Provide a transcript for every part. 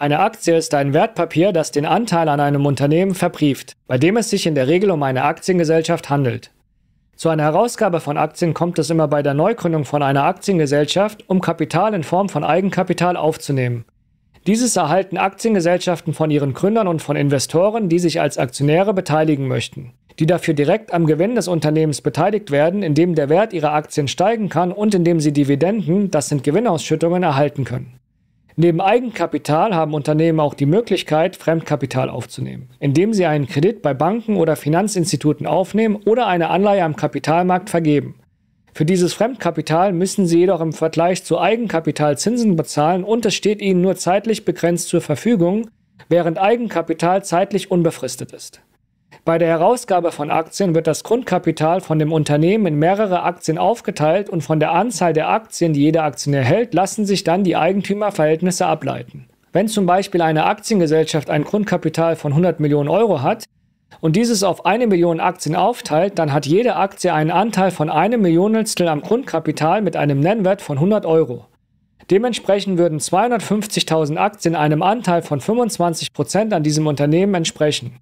Eine Aktie ist ein Wertpapier, das den Anteil an einem Unternehmen verbrieft, bei dem es sich in der Regel um eine Aktiengesellschaft handelt. Zu einer Herausgabe von Aktien kommt es immer bei der Neugründung von einer Aktiengesellschaft, um Kapital in Form von Eigenkapital aufzunehmen. Dieses erhalten Aktiengesellschaften von ihren Gründern und von Investoren, die sich als Aktionäre beteiligen möchten, die dafür direkt am Gewinn des Unternehmens beteiligt werden, indem der Wert ihrer Aktien steigen kann und indem sie Dividenden, das sind Gewinnausschüttungen, erhalten können. Neben Eigenkapital haben Unternehmen auch die Möglichkeit, Fremdkapital aufzunehmen, indem sie einen Kredit bei Banken oder Finanzinstituten aufnehmen oder eine Anleihe am Kapitalmarkt vergeben. Für dieses Fremdkapital müssen sie jedoch im Vergleich zu Eigenkapital Zinsen bezahlen und es steht ihnen nur zeitlich begrenzt zur Verfügung, während Eigenkapital zeitlich unbefristet ist. Bei der Herausgabe von Aktien wird das Grundkapital von dem Unternehmen in mehrere Aktien aufgeteilt und von der Anzahl der Aktien, die jeder Aktionär erhält, lassen sich dann die Eigentümerverhältnisse ableiten. Wenn zum Beispiel eine Aktiengesellschaft ein Grundkapital von 100 Millionen Euro hat und dieses auf eine Million Aktien aufteilt, dann hat jede Aktie einen Anteil von einem Millionstel am Grundkapital mit einem Nennwert von 100 Euro. Dementsprechend würden 250.000 Aktien einem Anteil von 25% an diesem Unternehmen entsprechen.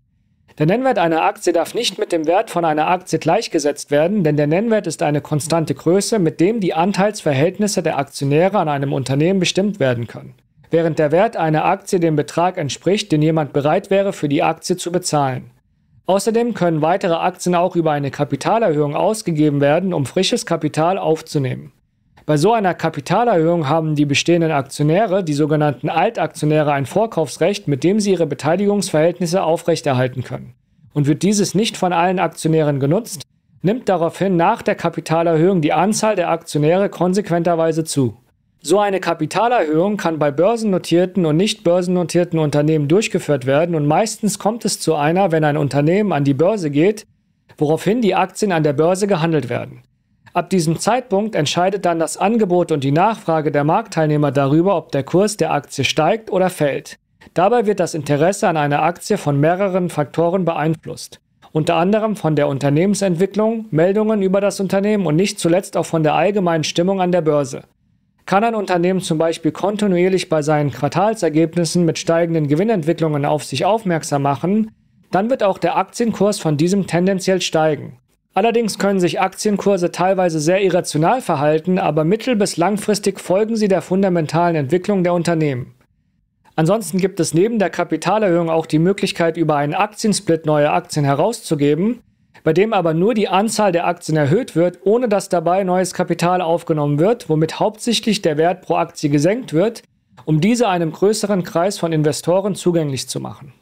Der Nennwert einer Aktie darf nicht mit dem Wert von einer Aktie gleichgesetzt werden, denn der Nennwert ist eine konstante Größe, mit dem die Anteilsverhältnisse der Aktionäre an einem Unternehmen bestimmt werden können. Während der Wert einer Aktie dem Betrag entspricht, den jemand bereit wäre, für die Aktie zu bezahlen. Außerdem können weitere Aktien auch über eine Kapitalerhöhung ausgegeben werden, um frisches Kapital aufzunehmen. Bei so einer Kapitalerhöhung haben die bestehenden Aktionäre, die sogenannten Altaktionäre, ein Vorkaufsrecht, mit dem sie ihre Beteiligungsverhältnisse aufrechterhalten können. Und wird dieses nicht von allen Aktionären genutzt, nimmt daraufhin nach der Kapitalerhöhung die Anzahl der Aktionäre konsequenterweise zu. So eine Kapitalerhöhung kann bei börsennotierten und nicht börsennotierten Unternehmen durchgeführt werden und meistens kommt es zu einer, wenn ein Unternehmen an die Börse geht, woraufhin die Aktien an der Börse gehandelt werden. Ab diesem Zeitpunkt entscheidet dann das Angebot und die Nachfrage der Marktteilnehmer darüber, ob der Kurs der Aktie steigt oder fällt. Dabei wird das Interesse an einer Aktie von mehreren Faktoren beeinflusst, unter anderem von der Unternehmensentwicklung, Meldungen über das Unternehmen und nicht zuletzt auch von der allgemeinen Stimmung an der Börse. Kann ein Unternehmen zum Beispiel kontinuierlich bei seinen Quartalsergebnissen mit steigenden Gewinnentwicklungen auf sich aufmerksam machen, dann wird auch der Aktienkurs von diesem tendenziell steigen. Allerdings können sich Aktienkurse teilweise sehr irrational verhalten, aber mittel- bis langfristig folgen sie der fundamentalen Entwicklung der Unternehmen. Ansonsten gibt es neben der Kapitalerhöhung auch die Möglichkeit, über einen Aktiensplit neue Aktien herauszugeben, bei dem aber nur die Anzahl der Aktien erhöht wird, ohne dass dabei neues Kapital aufgenommen wird, womit hauptsächlich der Wert pro Aktie gesenkt wird, um diese einem größeren Kreis von Investoren zugänglich zu machen.